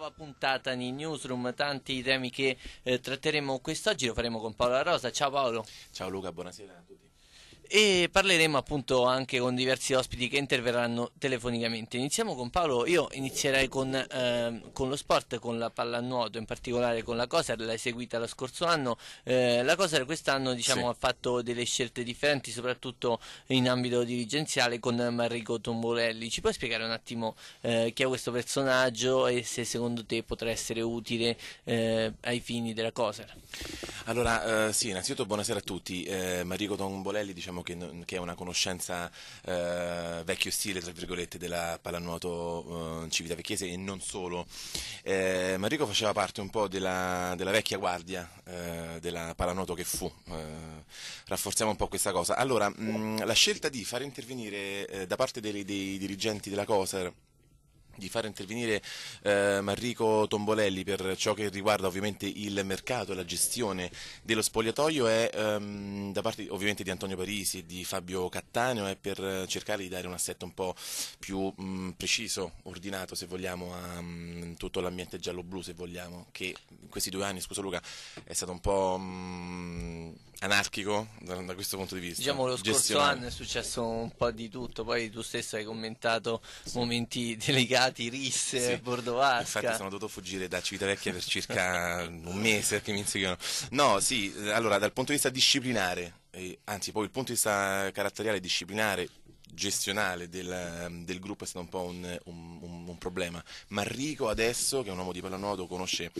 nuova puntata di Newsroom, tanti temi che eh, tratteremo quest'oggi, lo faremo con Paola Rosa. Ciao Paolo. Ciao Luca, buonasera a tutti e parleremo appunto anche con diversi ospiti che interverranno telefonicamente. Iniziamo con Paolo, io inizierei con, eh, con lo sport, con la pallanuoto, in particolare con la Coser, l'hai seguita lo scorso anno, eh, la Coser quest'anno diciamo, sì. ha fatto delle scelte differenti soprattutto in ambito dirigenziale con Marrico Tombolelli, ci puoi spiegare un attimo eh, chi è questo personaggio e se secondo te potrà essere utile eh, ai fini della Coser? Allora, eh, sì, innanzitutto buonasera a tutti. Eh, Marico Tombolelli diciamo che, che, è una conoscenza eh, vecchio stile, tra virgolette, della pallanuoto eh, civitavecchiese e non solo. Eh, Marico faceva parte un po' della, della vecchia guardia eh, della pallanuoto che fu. Eh, rafforziamo un po' questa cosa. Allora, mh, mm, la scelta di far intervenire eh, da parte dei, dei dirigenti della COSER di far intervenire eh, Marrico Tombolelli per ciò che riguarda ovviamente il mercato e la gestione dello spogliatoio è ehm, da parte ovviamente di Antonio Parisi e di Fabio Cattaneo è per cercare di dare un assetto un po' più mh, mm, preciso, ordinato se vogliamo a mh, mm, tutto l'ambiente giallo-blu se vogliamo che in questi due anni, scusa Luca, è stato un po' mh, mm, anarchico da, da, questo punto di vista. Diciamo lo scorso gestionale. anno è successo un po' di tutto, poi tu stesso hai commentato sì. momenti delicati, risse, sì. bordovasca. Infatti sono dovuto fuggire da Civitavecchia per circa un mese perché mi inseguivano. No, sì, allora dal punto di vista disciplinare, eh, anzi poi il punto di vista caratteriale disciplinare gestionale del, del, gruppo è stato un po' un, un, un, un, problema. Marrico adesso, che è un uomo di pallanuoto, conosce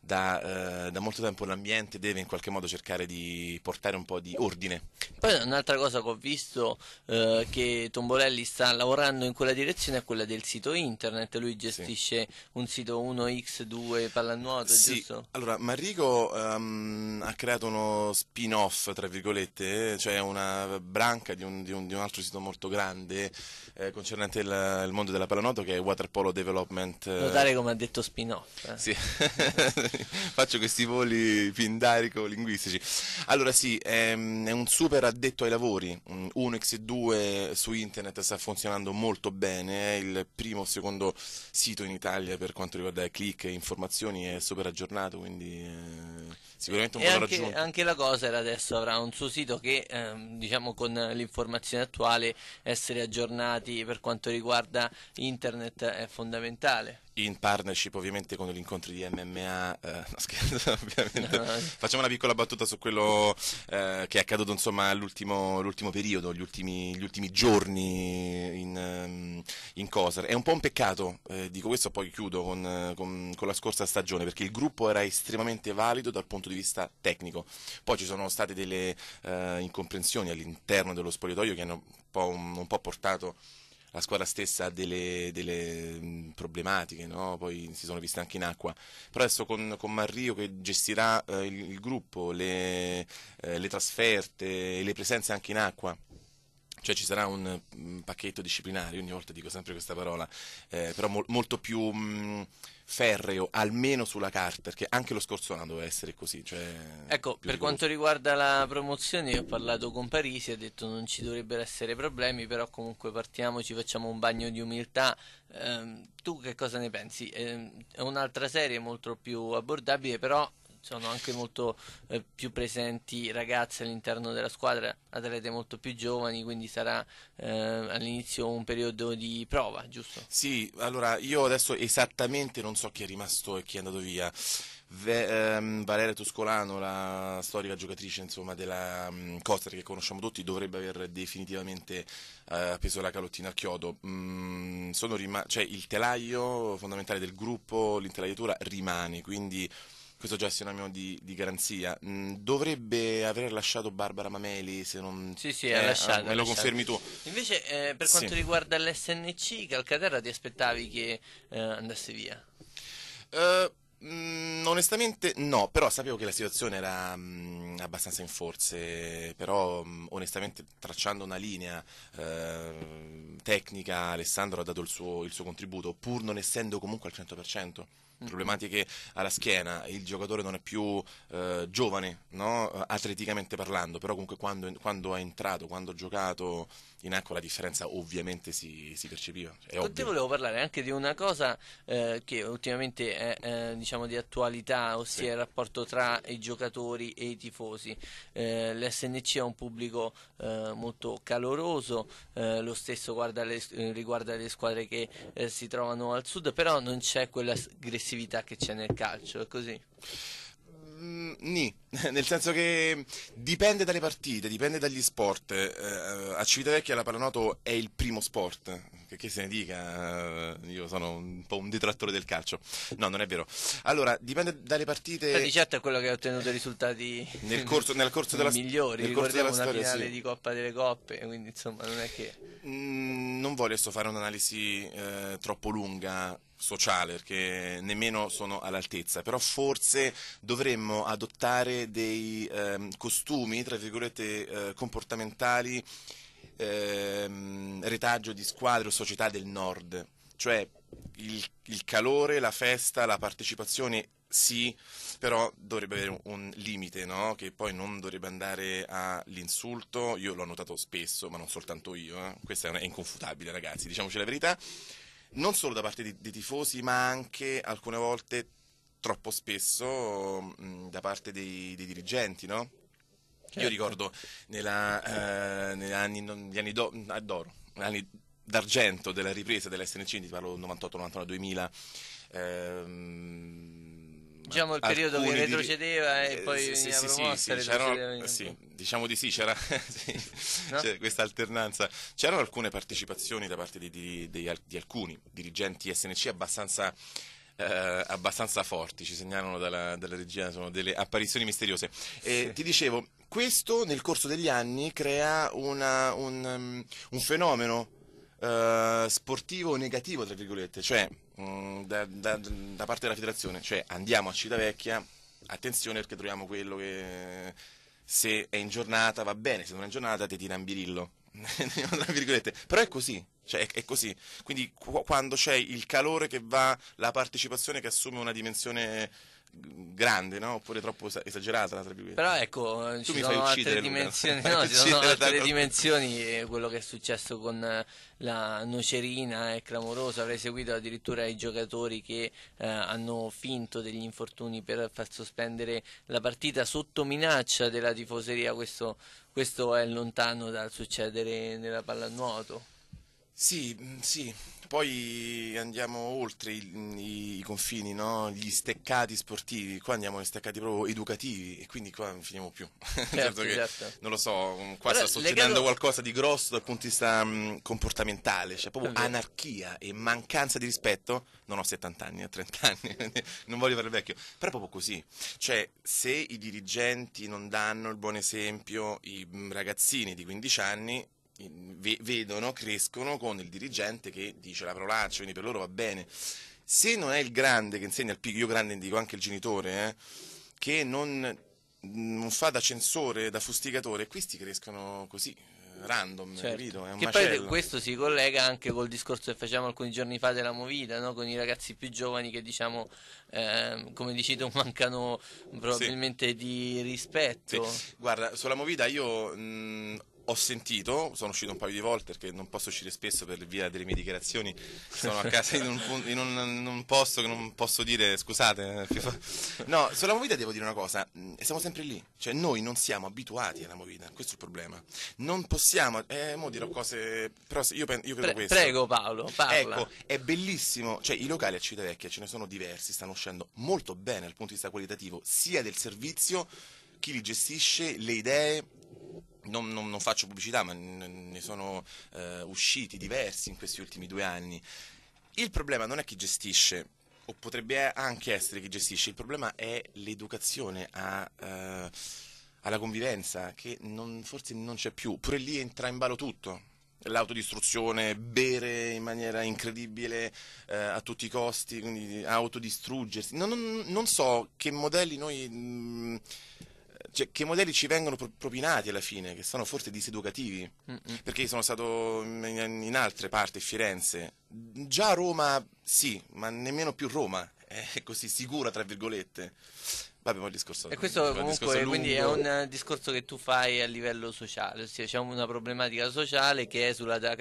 da, eh, da, molto tempo l'ambiente, deve in qualche modo cercare di portare un po' di ordine. Poi un'altra cosa che ho visto eh, che Tombolelli sta lavorando in quella direzione è quella del sito internet, lui gestisce sì. un sito 1x2 pallanuoto, sì. giusto? Allora, Marrico um, ehm, ha creato uno spin-off, tra virgolette, eh, cioè una branca di un, di di altro sito molto grande eh, concernente il, il, mondo della pallanuoto che è Waterpolo Development. Eh. Notare come ha detto Spinoff. Eh. Sì, faccio questi voli pindarico-linguistici. Allora sì, è, ehm, è, un super addetto ai lavori, mm, x 2 su internet sta funzionando molto bene, è il primo o secondo sito in Italia per quanto riguarda click e informazioni, è super aggiornato, quindi eh, sicuramente un buon anche, raggiunto. Anche la cosa era adesso avrà un suo sito che ehm, diciamo con l'informazione attuale essere aggiornati per quanto riguarda internet è fondamentale in partnership ovviamente con gli incontri di MMA, eh, no scherzo, ovviamente. Ah, Facciamo una piccola battuta su quello eh, che è accaduto insomma l'ultimo, l'ultimo periodo, gli ultimi, gli ultimi giorni in, ehm, in Coser. È un po' un peccato, eh, dico questo poi chiudo con, con, con, la scorsa stagione, perché il gruppo era estremamente valido dal punto di vista tecnico. Poi ci sono state delle eh, incomprensioni all'interno dello spogliatoio che hanno un po', un, un po portato la squadra stessa ha delle, delle problematiche, no? poi si sono viste anche in acqua. Però adesso con, con Marrio che gestirà eh, il, il, gruppo, le, eh, le trasferte, le presenze anche in acqua cioè ci sarà un pacchetto disciplinare, ogni volta dico sempre questa parola, eh, però mol- molto più mh, ferreo, almeno sulla carta, perché anche lo scorso anno doveva essere così. Cioè ecco, per quanto riguarda la promozione, io ho parlato con Parisi, ha detto non ci dovrebbero essere problemi, però comunque partiamo, ci facciamo un bagno di umiltà. Eh, tu che cosa ne pensi? Eh, è un'altra serie molto più abbordabile, però sono anche molto eh, più presenti ragazze all'interno della squadra, atlete molto più giovani, quindi sarà eh, all'inizio un periodo di prova, giusto? Sì, allora io adesso esattamente non so chi è rimasto e chi è andato via. Ve, ehm, Valeria Toscolano, la storica giocatrice insomma, della um, mm, Costa che conosciamo tutti, dovrebbe aver definitivamente eh, la calottina a chiodo. Mm, rima- cioè, il telaio fondamentale del gruppo, l'intelaiatura rimane, quindi questo gesto mio di, di garanzia, mh, mm, dovrebbe aver lasciato Barbara Mameli se non... Sì, sì, ha eh, lasciato. Me lo confermi tu. Invece eh, per quanto sì. riguarda l'SNC, Calcaterra ti aspettavi che eh, andasse via? Uh, Mm, onestamente no, però sapevo che la situazione era mm, abbastanza in forze, però mm, onestamente tracciando una linea eh, tecnica Alessandro ha dato il suo, il suo contributo, pur non essendo comunque al 100% problematiche alla schiena, il giocatore non è più eh, giovane, no? Eh, atleticamente parlando, però comunque quando, quando, è entrato, quando ha giocato in acqua ecco, la differenza ovviamente si, si percepiva. È Con te volevo parlare anche di una cosa eh, che ultimamente è eh, diciamo di attualità, ossia sì. il rapporto tra i giocatori e i tifosi. Eh, L'SNC ha un pubblico eh, molto caloroso, lo stesso le, riguarda le squadre che si trovano al sud, però non c'è quell'aggressività aggressività che c'è nel calcio, è così? Mm, nì, nel senso che dipende dalle partite, dipende dagli sport. Eh, eh, a Civitavecchia la pallanuoto è il primo sport, che, che, se ne dica, eh, io sono un po' un detrattore del calcio. No, non è vero. Allora, dipende dalle partite. Beh, di certo è quello che ha ottenuto i risultati nel corso, nel corso della, migliori, nel corso della una storia, finale sì. di Coppa delle Coppe, quindi insomma non è che... Mm, non voglio adesso fare un'analisi eh, troppo lunga sociale perché nemmeno sono all'altezza, però forse dovremmo adottare dei ehm, costumi, tra virgolette, eh, comportamentali, ehm, retaggio di squadre o società del nord, cioè il, il calore, la festa, la partecipazione sì, però dovrebbe avere un limite, no? che poi non dovrebbe andare all'insulto, io l'ho notato spesso, ma non soltanto io, eh? questa è inconfutabile ragazzi, diciamoci la verità non solo da parte dei tifosi, ma anche alcune volte troppo spesso mm, da parte dei, dei dirigenti, no? Certo. Io ricordo nella, eh, negli anni, negli anni do, ah, d'oro, negli anni d'argento della ripresa dell'SNC, ti parlo 98, 99, 2000, ehm, diciamo il periodo che retrocedeva di... e eh, poi sì, veniva sì, promossa sì, c'era, sì, diciamo di sì c'era, no? c'era questa alternanza c'erano alcune partecipazioni da parte di, di, di alcuni dirigenti SNC abbastanza eh, abbastanza forti, ci segnalano dalla, dalla regia, sono delle apparizioni misteriose. E sì. ti dicevo, questo nel corso degli anni crea una, un, um, un fenomeno eh, sportivo negativo, tra virgolette, cioè mh, mm, da, da, da, parte della federazione, cioè andiamo a Civitavecchia, attenzione perché troviamo quello che se è in giornata va bene, se non è in giornata ti tira in birillo. Però è così, cioè, è, così. Quindi quando c'è il calore che va, la partecipazione che assume una dimensione grande, no? oppure troppo esagerata. Però ecco, eh, tu ci sono altre dimensioni, no, ci sono altre dimensioni, eh, quello che è successo con eh, la nocerina è clamoroso, avrei seguito addirittura i giocatori che eh, hanno finto degli infortuni per far sospendere la partita sotto minaccia della tifoseria, questo, questo è lontano dal succedere nella pallanuoto. Sì, mm, sì, poi andiamo oltre i, i confini, no? gli steccati sportivi, qua andiamo agli steccati proprio educativi e quindi qua non finiamo più. Certo, certo certo. Non lo certo. so, qua Però sta succedendo legato... qualcosa di grosso dal punto di vista mh, mm, comportamentale, cioè proprio okay. anarchia e mancanza di rispetto. Non ho 70 anni, ho 30 anni, non voglio fare il vecchio. Però è proprio così. Cioè, se i dirigenti non danno il buon esempio, i mm, ragazzini di 15 anni vedono, crescono con il dirigente che dice la parolaccia, quindi per loro va bene. Se non è il grande che insegna al piccolo, io grande indico anche il genitore, eh, che non, non, fa da censore, da fustigatore, questi crescono così. Eh, random, certo. capito? È un che macello. poi questo si collega anche col discorso che facciamo alcuni giorni fa della movida, no? con i ragazzi più giovani che diciamo, eh, come dici tu, mancano probabilmente sì. di rispetto. Sì. Guarda, sulla movida io mh, mm, ho sentito, sono uscito un paio di volte perché non posso uscire spesso per via delle mie dichiarazioni, sono a casa in un, in un, in un posto che non posso dire, scusate. Eh, no, sulla movida devo dire una cosa, mm, siamo sempre lì, cioè noi non siamo abituati alla movida, questo è il problema. Non possiamo, eh, mo dirò cose, però io, penso, io credo Pre- questo. Prego Paolo, parla. Ecco, è bellissimo, cioè i locali a Civitavecchia ce ne sono diversi, stanno uscendo molto bene dal punto di vista qualitativo, sia del servizio, chi li gestisce, le idee non, non, non, faccio pubblicità, ma ne sono eh, usciti diversi in questi ultimi due anni. Il problema non è chi gestisce, o potrebbe anche essere chi gestisce, il problema è l'educazione a, eh, alla convivenza, che non, forse non c'è più. Pure lì entra in ballo tutto. L'autodistruzione, bere in maniera incredibile eh, a tutti i costi, quindi autodistruggersi. Non, non so che modelli noi... Mh, mm, cioè, che modelli ci vengono pro- propinati alla fine, che sono forse diseducativi, Mm-mm. perché sono stato in, in altre parti, Firenze, già Roma sì, ma nemmeno più Roma è così sicura, tra virgolette. Vabbè, poi il discorso. E questo comunque quindi è un eh, discorso che tu fai a livello sociale, ossia c'è una problematica sociale che esula da,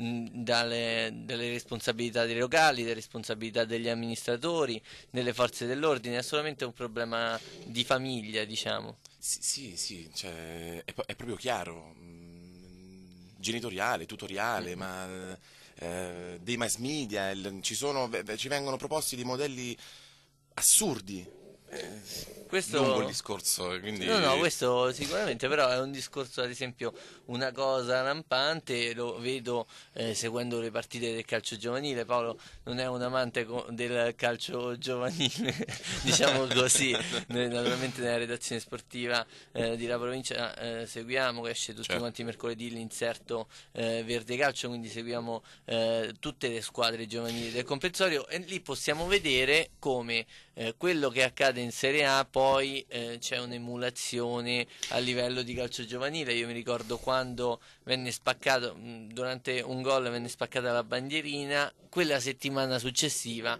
mm, dalle, dalle, responsabilità dei locali, delle responsabilità degli amministratori, delle forze dell'ordine, è solamente un problema di famiglia, diciamo. Sì, sì, cioè, è, è, proprio chiaro, mm, genitoriale, tutoriale, mm-hmm. ma eh, dei mass media, il, ci, sono, ci vengono proposti dei modelli assurdi questo... lungo il discorso quindi... no no questo sicuramente però è un discorso ad esempio una cosa lampante lo vedo eh, seguendo le partite del calcio giovanile Paolo non è un amante del calcio giovanile diciamo così noi naturalmente nella redazione sportiva eh, di La Provincia eh, seguiamo che esce tutti certo. quanti mercoledì l'inserto eh, Verde Calcio quindi seguiamo eh, tutte le squadre giovanili del comprensorio e lì possiamo vedere come eh, quello che accade in Serie A poi eh, c'è un'emulazione a livello di calcio giovanile. Io mi ricordo quando venne spaccato, mm, durante un gol venne spaccata la bandierina, quella settimana successiva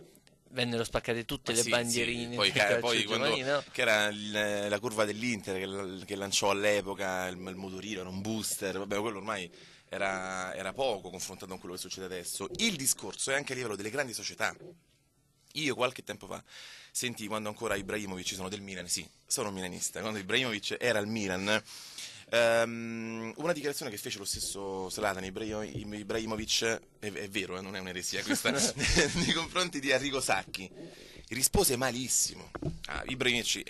vennero spaccate tutte le sì, bandierine. Sì. Poi, ca- poi quando, che era il, la curva dell'Inter che, la, che lanciò all'epoca il, il motorino, era un booster, vabbè, quello ormai era, era poco confrontato con quello che succede adesso. Il discorso è anche a livello delle grandi società. Io qualche tempo fa sentì quando ancora Ibrahimovic sono del Milan, sì, sono milanista, quando Ibrahimovic era al Milan, um, una dichiarazione che fece lo stesso Slatan Ibrahimovic, è, è vero, eh, non è un'eresia questa, nei confronti di Arrigo Sacchi rispose malissimo. Ah, Ibrahimovic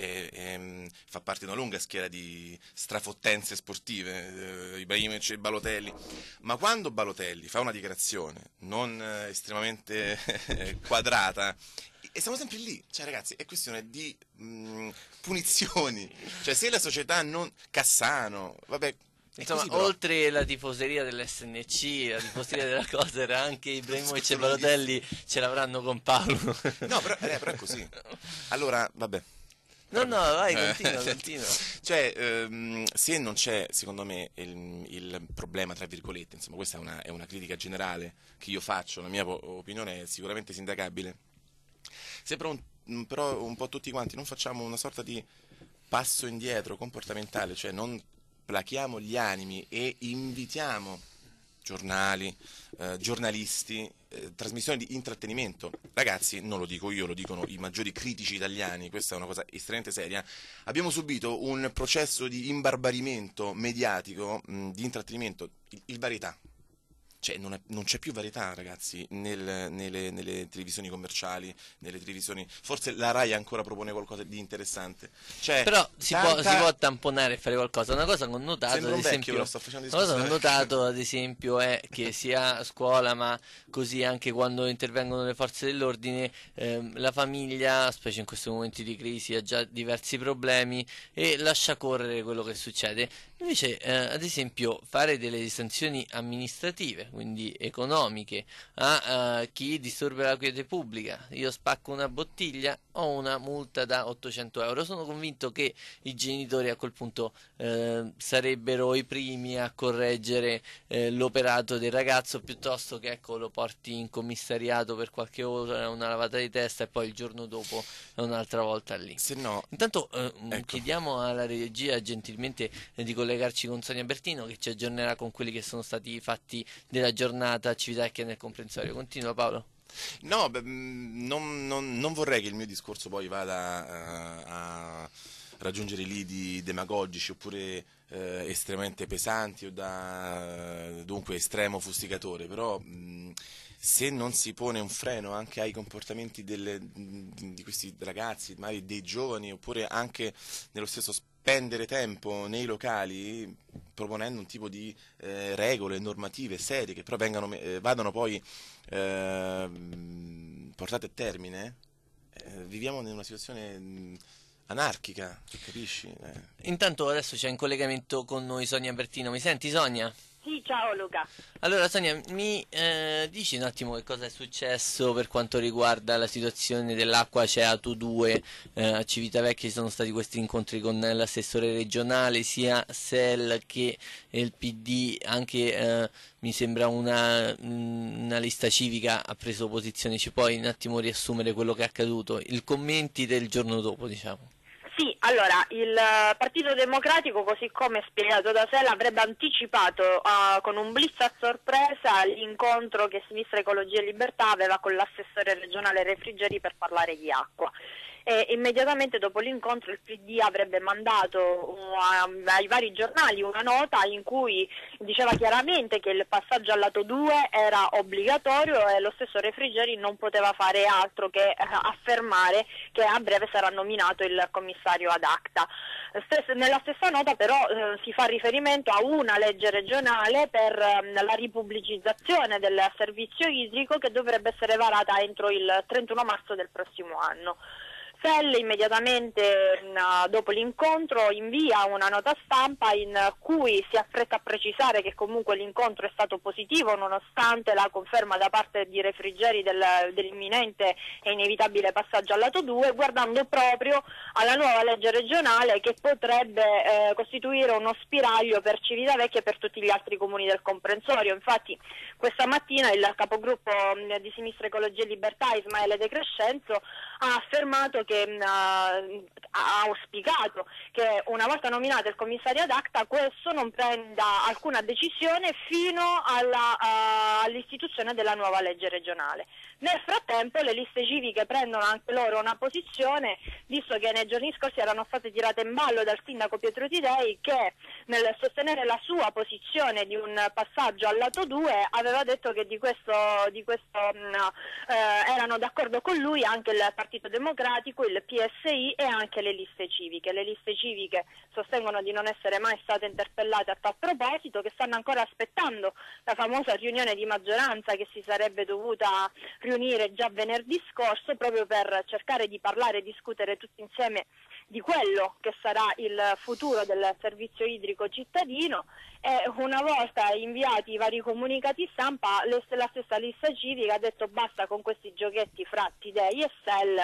mm, fa parte di una lunga schiera di strafottenze sportive, eh, Ibrahimovic e Balotelli, ma quando Balotelli fa una dichiarazione non eh, estremamente eh, quadrata e siamo sempre lì, cioè ragazzi, è questione di mh, mm, punizioni, cioè se la società non Cassano, vabbè, Insomma, oltre la tifoseria dell'SNC, la tifoseria della Cosera, anche i Bremo e Balotelli ce l'avranno con Paolo. no, però, eh, però, è così. Allora, vabbè. No, no, vai, eh, continua, continua. Cioè, ehm, se non c'è, secondo me, il, il, problema, tra virgolette, insomma, questa è una, è una critica generale che io faccio, la mia opinione è sicuramente sindacabile. Se però un, mm, però un po' tutti quanti non facciamo una sorta di passo indietro comportamentale, cioè non placchiamo gli animi e invitiamo giornali, eh, giornalisti, eh, trasmissioni di intrattenimento. Ragazzi, non lo dico io, lo dicono i maggiori critici italiani, questa è una cosa estremamente seria. Abbiamo subito un processo di imbarbarimento mediatico, mh, di intrattenimento, il, il varietà, cioè non, è, non, c'è più varietà, ragazzi, nel, nelle, nelle, televisioni commerciali, nelle televisioni. Forse la Rai ancora propone qualcosa di interessante. Cioè, Però si, tanta... può, si, può, tamponare e fare qualcosa. Una cosa che ho notato, ad esempio, vecchio, una cosa che ho notato, ad esempio, è che sia a scuola, ma così anche quando intervengono le forze dell'ordine, ehm, la famiglia, specie in questi momenti di crisi, ha già diversi problemi e lascia correre quello che succede. Invece, eh, ad esempio, fare delle sanzioni amministrative quindi economiche, a uh, chi disturba la quiete pubblica. Io spacco una bottiglia, ho una multa da 800 euro. Sono convinto che i genitori a quel punto eh, sarebbero i primi a correggere eh, l'operato del ragazzo piuttosto che ecco, lo porti in commissariato per qualche ora, una lavata di testa e poi il giorno dopo un'altra volta lì. Se no, Intanto eh, mm, ecco. chiediamo alla regia gentilmente di collegarci con Sonia Bertino che ci aggiornerà con quelli che sono stati i fatti del della giornata Civitacchia nel comprensorio. Continua Paolo. No, beh, mm, non, non, non, vorrei che il mio discorso poi vada uh, a raggiungere lidi demagogici oppure eh, estremamente pesanti o da eh, dunque estremo fustigatore, però mh, mm, se non si pone un freno anche ai comportamenti delle, mm, di questi ragazzi, magari dei giovani, oppure anche nello stesso spendere tempo nei locali, proponendo un tipo di eh, regole normative serie che però vengano, eh, vadano poi ehm, portate a termine, eh, viviamo in una situazione mh, mm, anarchica, capisci? Eh. Intanto adesso c'è in collegamento con noi Sonia Bertino, mi senti Sonia? Sì, ciao Luca. Allora Sonia, mi eh, dici un attimo che cosa è successo per quanto riguarda la situazione dell'acqua CEA Ceato 2 eh, a Civitavecchia? Ci sono stati questi incontri con l'assessore regionale, sia SEL che il PD, anche eh, mi sembra una, mm, una, lista civica ha preso posizione. Ci puoi un attimo riassumere quello che è accaduto, i commenti del giorno dopo, diciamo. Sì, allora il eh, Partito Democratico, così come spiegato da Sella, avrebbe anticipato uh, con un blitz a sorpresa l'incontro che Sinistra Ecologia e Libertà aveva con l'assessore regionale Refrigeri per parlare di acqua e immediatamente dopo l'incontro il PD avrebbe mandato uh, ai vari giornali una nota in cui diceva chiaramente che il passaggio al lato 2 era obbligatorio e lo stesso Refrigeri non poteva fare altro che uh, affermare che a breve sarà nominato il commissario ad acta. Stes- nella stessa nota però uh, si fa riferimento a una legge regionale per ehm, la ripubblicizzazione del servizio idrico che dovrebbe essere varata entro il 31 marzo del prossimo anno. Carozzelle immediatamente mm, dopo l'incontro invia una nota stampa in cui si affretta a precisare che comunque l'incontro è stato positivo nonostante la conferma da parte di Refrigeri del, dell'imminente e inevitabile passaggio al lato 2 guardando proprio alla nuova legge regionale che potrebbe eh, costituire uno spiraglio per Civitavecchia e per tutti gli altri comuni del comprensorio. Infatti questa mattina il capogruppo mm, di Sinistra Ecologia e Libertà Ismaele De Crescenzo ha affermato che mh, mm, ha auspicato che una volta nominato il commissario ad acta questo non prenda alcuna decisione fino alla, uh, all'istituzione della nuova legge regionale. Nel frattempo le liste civiche prendono anche loro una posizione, visto che nei giorni scorsi erano state tirate in ballo dal sindaco Pietro Tidei che nel sostenere la sua posizione di un passaggio al lato 2 aveva detto che di questo, di questo no, mm, eh, erano d'accordo con lui anche il Partito Democratico, il PSI e anche le liste civiche. Le liste civiche sostengono di non essere mai state interpellate a tal proposito, che stanno ancora aspettando la famosa riunione di maggioranza che si sarebbe dovuta riunire riunire già venerdì scorso proprio per cercare di parlare e discutere tutti insieme di quello che sarà il futuro del servizio idrico cittadino e una volta inviati i vari comunicati stampa la stessa lista civica ha detto basta con questi giochetti fra Tidei e Sell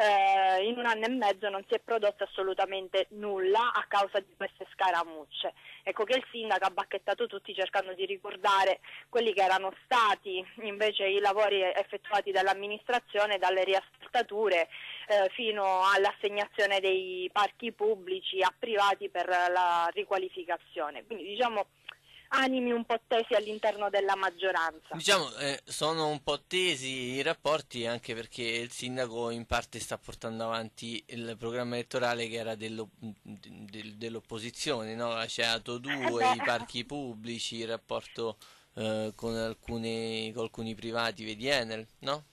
eh, in un anno e mezzo non si è prodotto assolutamente nulla a causa di queste scaramucce. Ecco che il sindaco ha bacchettato tutti cercando di ricordare quelli che erano stati invece i lavori effettuati dall'amministrazione, dalle riascoltature eh, fino all'assegnazione dei parchi pubblici a privati per la riqualificazione. Quindi diciamo animi un po' tesi all'interno della maggioranza. Diciamo, eh, sono un po' tesi i rapporti anche perché il sindaco in parte sta portando avanti il programma elettorale che era dell'op- del- dell'opposizione, no? la CEATO 2, i parchi pubblici, il rapporto eh, con, alcune, con, alcuni privati, vedi Enel, no?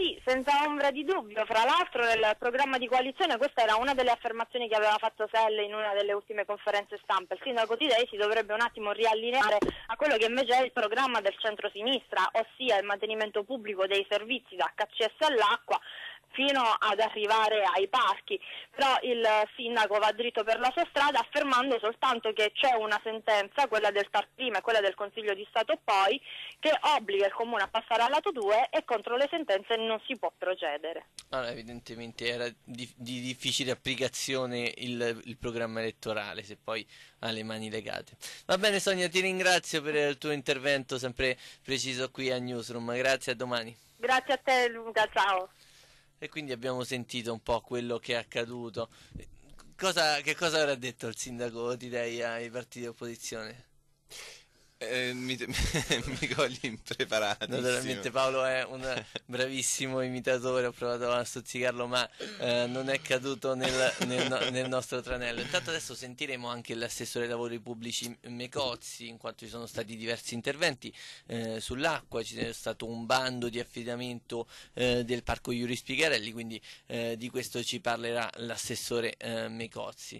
sì, senza ombra di dubbio. Fra l'altro nel programma di coalizione questa era una delle affermazioni che aveva fatto Selle in una delle ultime conferenze stampa. Il sindaco di Dei si dovrebbe un attimo riallineare a quello che invece è il programma del centro-sinistra, ossia il mantenimento pubblico dei servizi da HCS all'acqua fino ad arrivare ai parchi, però il sindaco va dritto per la sua strada affermando soltanto che c'è una sentenza, quella del TAR prima e quella del Consiglio di Stato poi, che obbliga il comune a passare al lato 2 e contro le sentenze non si può procedere. Allora, evidentemente era di, di difficile applicazione il, il, programma elettorale se poi ha le mani legate. Va bene Sonia, ti ringrazio per il tuo intervento sempre preciso qui a Newsroom, grazie a domani. Grazie a te Luca, ciao e quindi abbiamo sentito un po' quello che è accaduto. Eh, cosa, che cosa avrà detto il sindaco Tidei ai partiti di opposizione? Eh, mi, mi cogli impreparato. Naturalmente Paolo è un bravissimo imitatore, ho provato a stuzzicarlo ma eh, non è caduto nel, nel, nel, nostro tranello. Intanto adesso sentiremo anche l'assessore dei lavori pubblici Mecozzi, in quanto ci sono stati diversi interventi eh, sull'acqua, c'è stato un bando di affidamento eh, del parco Iuri Spigarelli, quindi eh, di questo ci parlerà l'assessore eh, Mecozzi.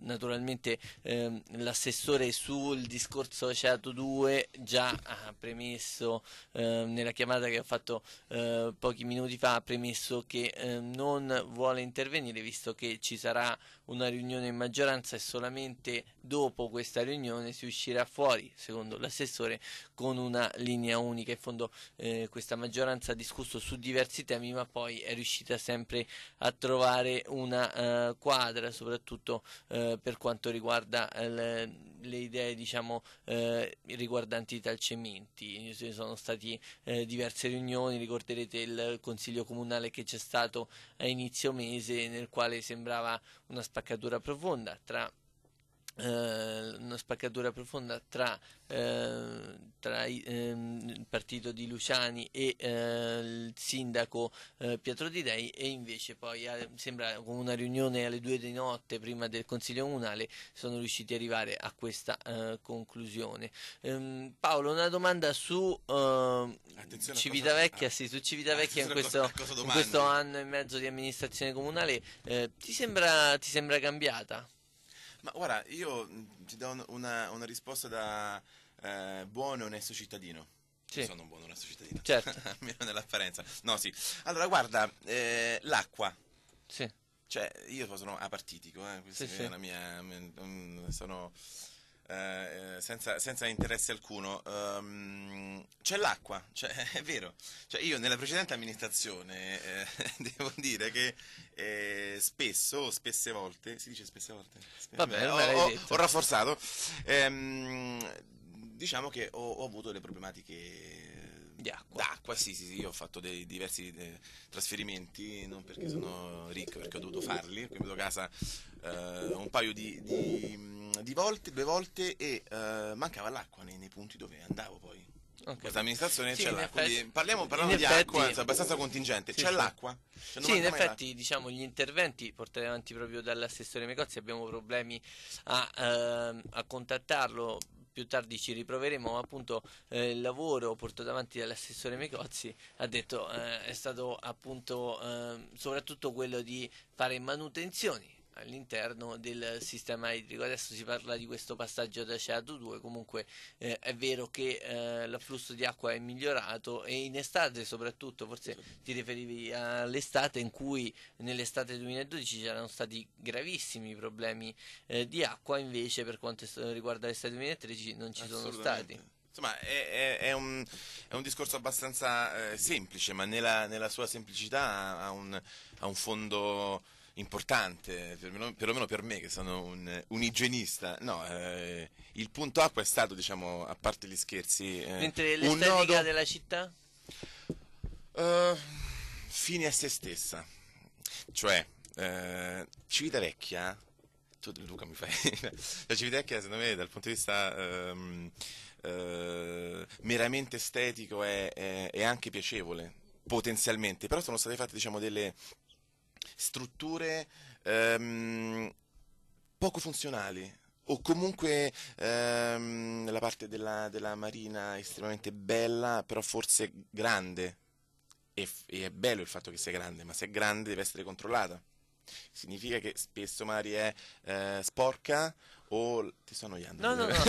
naturalmente ehm, l'assessore sul discorso c'è Mercato 2 già ha ah, premesso eh, nella chiamata che ho fatto eh, pochi minuti fa ha premesso che eh, non vuole intervenire visto che ci sarà una riunione in maggioranza e solamente dopo questa riunione si uscirà fuori, secondo l'assessore, con una linea unica. In fondo eh, questa maggioranza ha discusso su diversi temi ma poi è riuscita sempre a trovare una eh, quadra, soprattutto eh, per quanto riguarda eh, le, le idee diciamo, eh, riguardanti i talcementi. Ci sono state eh, diverse riunioni, ricorderete il Consiglio Comunale che c'è stato a inizio mese nel quale sembrava una spazzatura spaccatura profonda tra eh, una spaccatura profonda tra, eh, tra ehm, il partito di Luciani e eh, il sindaco eh, Pietro Di Dei e invece poi eh, sembra con una riunione alle due di notte prima del Consiglio Comunale sono riusciti ad arrivare a questa eh, conclusione. Ehm, Paolo, una domanda su ehm, Civitavecchia, cosa... sì, su Civitavecchia ah, in, questo, in, questo, anno e mezzo di amministrazione comunale, ti sembra, ti sembra cambiata? Ma guarda, io mm, ti do una, una risposta da eh, buono e onesto cittadino. Sì. Sono un buono e onesto cittadino. Certo. Almeno nell'apparenza. No, sì. Allora, guarda, eh, l'acqua. Sì. Cioè, io sono apartitico, eh. questa sì, è sì. la mia... Mm, mm, sono eh, eh, senza, senza, interesse alcuno, um, c'è l'acqua, cioè, è vero. Cioè, io nella precedente amministrazione eh, devo dire che eh, spesso, spesse volte, si dice spesse volte, spesse Vabbè, volte ho, ho, ho, rafforzato, ehm, diciamo che ho, ho avuto le problematiche di acqua. D'acqua, sì, sì, sì, ho fatto dei diversi eh, trasferimenti, non perché sono ricco, perché ho dovuto farli, ho cambiato casa eh, un paio di, di di volte, due volte e uh, mancava l'acqua nei, nei, punti dove andavo poi. Okay. Questa amministrazione sì, c'è l'acqua, effetti, parliamo, parliamo di effetti, acqua, è abbastanza contingente, sì, c'è sì. l'acqua. Cioè sì, in effetti diciamo, gli interventi portati avanti proprio dall'assessore Mecozzi, abbiamo problemi a, uh, a contattarlo, più tardi ci riproveremo, ma appunto eh, il lavoro portato avanti dall'assessore Mecozzi ha detto eh, è stato appunto eh, soprattutto quello di fare manutenzioni all'interno del sistema idrico. Adesso si parla di questo passaggio da CO2, comunque eh, è vero che eh, l'afflusso di acqua è migliorato e in estate soprattutto, forse ti riferivi all'estate in cui nell'estate 2012 c'erano stati gravissimi problemi eh, di acqua, invece per quanto riguarda l'estate 2013 non ci sono stati. Insomma, è, è, è, un, è, un, discorso abbastanza eh, semplice, ma nella, nella sua semplicità ha, un, ha un fondo importante, perlomeno, per me che sono un, un igienista. No, eh, il punto acqua è stato, diciamo, a parte gli scherzi... Eh, Mentre l'estetica nodo... della città? Uh, fine a se stessa. Cioè, eh, Civitavecchia... Tu Luca mi fai... La Civitavecchia, secondo me, dal punto di vista... Um, uh, meramente estetico è, anche piacevole potenzialmente, però sono state fatte diciamo, delle strutture ehm, poco funzionali o comunque ehm, la parte della, della, marina estremamente bella, però forse grande. E, e è bello il fatto che sia grande, ma se è grande deve essere controllata. Significa che spesso magari è eh, sporca o ti sto annoiando. No, no, no,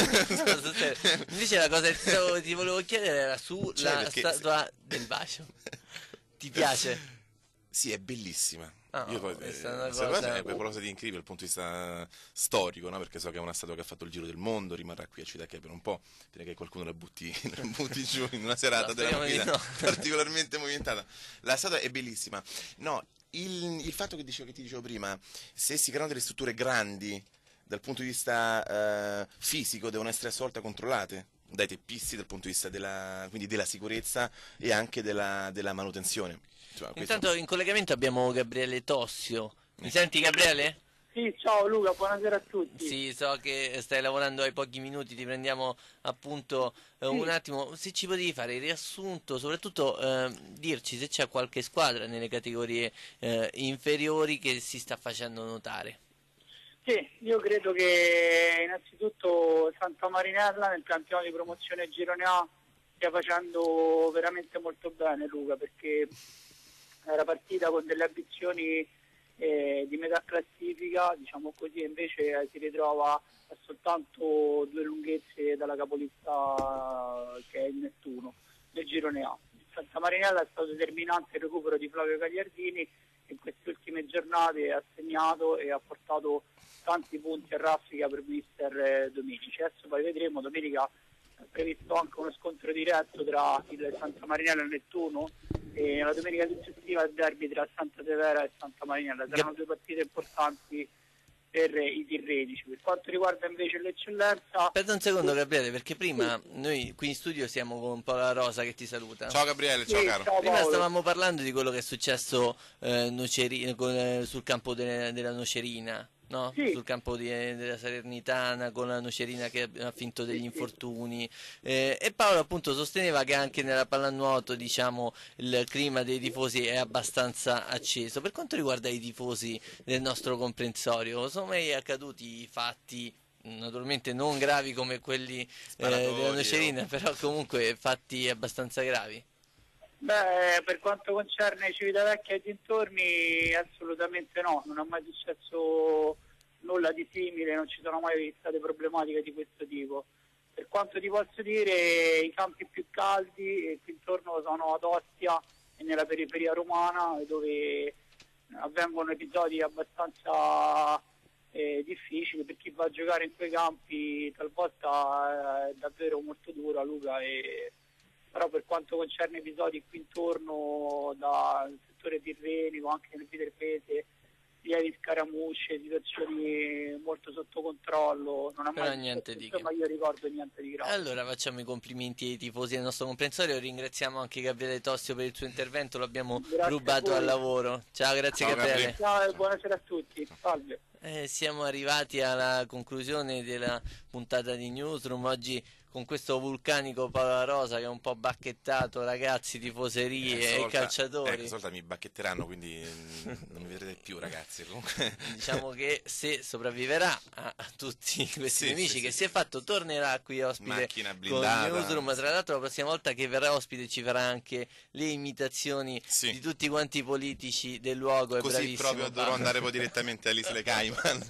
Invece la cosa che ti, ti volevo chiedere era sulla cioè, statua se... del bacio. Ti piace? Sì, è bellissima. Ah, Io poi, eh, cosa... è qualcosa di incredibile dal punto di vista storico, no? perché so che è una statua che ha fatto il giro del mondo, rimarrà qui a Civitavecchia per un po', direi che qualcuno la butti, la butti giù in una serata della mattina no. particolarmente movimentata. La statua è bellissima. No, il, il fatto che, dicevo, che ti dicevo prima, se si creano delle strutture grandi dal punto di vista eh, fisico devono essere a sua volta controllate dai teppisti dal punto di vista della, della sicurezza e anche della, della manutenzione. Insomma, cioè, questo... Intanto in collegamento abbiamo Gabriele Tossio. Mi senti Gabriele? Sì, ciao Luca, buonasera a tutti. Sì, so che stai lavorando ai pochi minuti, ti prendiamo appunto eh, sì. un attimo. Se ci potevi fare il riassunto, soprattutto eh, dirci se c'è qualche squadra nelle categorie eh, inferiori che si sta facendo notare. Sì, io credo che innanzitutto Santa Marinella nel campionato di promozione Girone A stia facendo veramente molto bene Luca perché era partita con delle ambizioni eh, di metà classifica, diciamo così, e invece si ritrova a soltanto due lunghezze dalla capolista che è il Nettuno del girone A. Santa Marinella è stato determinante il recupero di Flavio Cagliardini che in queste ultime giornate ha segnato e ha portato tanti punti a raffica per mister eh, Domenici. Adesso poi vedremo domenica previsto anche uno scontro diretto tra il Santa Marinella e Nettuno e la domenica successiva il derby tra Santa Severa e Santa Marinella. Saranno due partite importanti per i tirredici. Per quanto riguarda invece l'eccellenza... Aspetta un secondo Gabriele, perché prima sì. noi qui in studio siamo con Paola Rosa che ti saluta. Ciao Gabriele, ciao sì, caro. Ciao prima stavamo parlando di quello che è successo eh, noceri, eh, sul campo de- della Nocerina no? sì. sul campo di, della Salernitana con la Nocerina che ha finto degli sì, infortuni eh, e Paolo appunto sosteneva che anche nella pallanuoto diciamo, il clima dei tifosi è abbastanza acceso. Per quanto riguarda i tifosi del nostro comprensorio, sono mai accaduti fatti naturalmente non gravi come quelli eh, della Nocerina, però comunque fatti abbastanza gravi? Beh, per quanto concerne Civitavecchia e dintorni, assolutamente no, non è mai successo nulla di simile, non ci sono mai state problematiche di questo tipo. Per quanto ti posso dire, i campi più caldi e intorno sono ad Ostia e nella periferia romana, dove eh, avvengono episodi abbastanza eh, difficili per chi va a giocare in quei campi, talvolta eh, è davvero molto dura Luca e però per quanto concerne episodi qui intorno dal settore tirrenico, anche nel Viterbese, lievi scaramucce, situazioni molto sotto controllo, non ha mai niente di ma io ricordo niente di grave. Allora facciamo i complimenti ai tifosi del nostro comprensorio, ringraziamo anche Gabriele Tossio per il suo intervento, l'abbiamo grazie rubato al lavoro. Ciao, grazie Ciao, Gabriele. Ciao buonasera a tutti. Salve. Eh, siamo arrivati alla conclusione della puntata di Newsroom. Oggi con questo vulcanico Paola Rosa che è un po' bacchettato ragazzi, tifoserie eh, e calciatori. Eh, questa volta mi bacchetteranno, quindi non mi vedrete più ragazzi. Comunque. Diciamo che se sopravviverà a tutti questi sì, nemici sì, che sì. si è fatto, tornerà qui ospite con Newsroom. Tra l'altro la prossima volta che verrà ospite ci farà anche le imitazioni di tutti quanti i politici del luogo. È Così bravissimo, proprio Paolo. dovrò andare poi direttamente all'isola Cayman.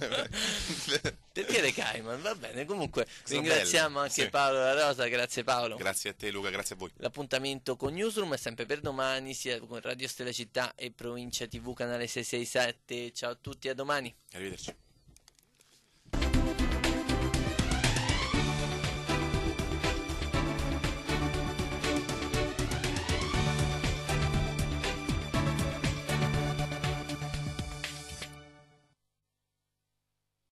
Perché le Cayman? Va bene, comunque Sono ringraziamo bello, anche Paolo Paolo La Rosa, grazie Paolo. Grazie a te Luca, grazie a voi. L'appuntamento con Newsroom è sempre per domani, sia con Radio Stella Città e Provincia TV, canale 667. Ciao a tutti, a domani. Arrivederci.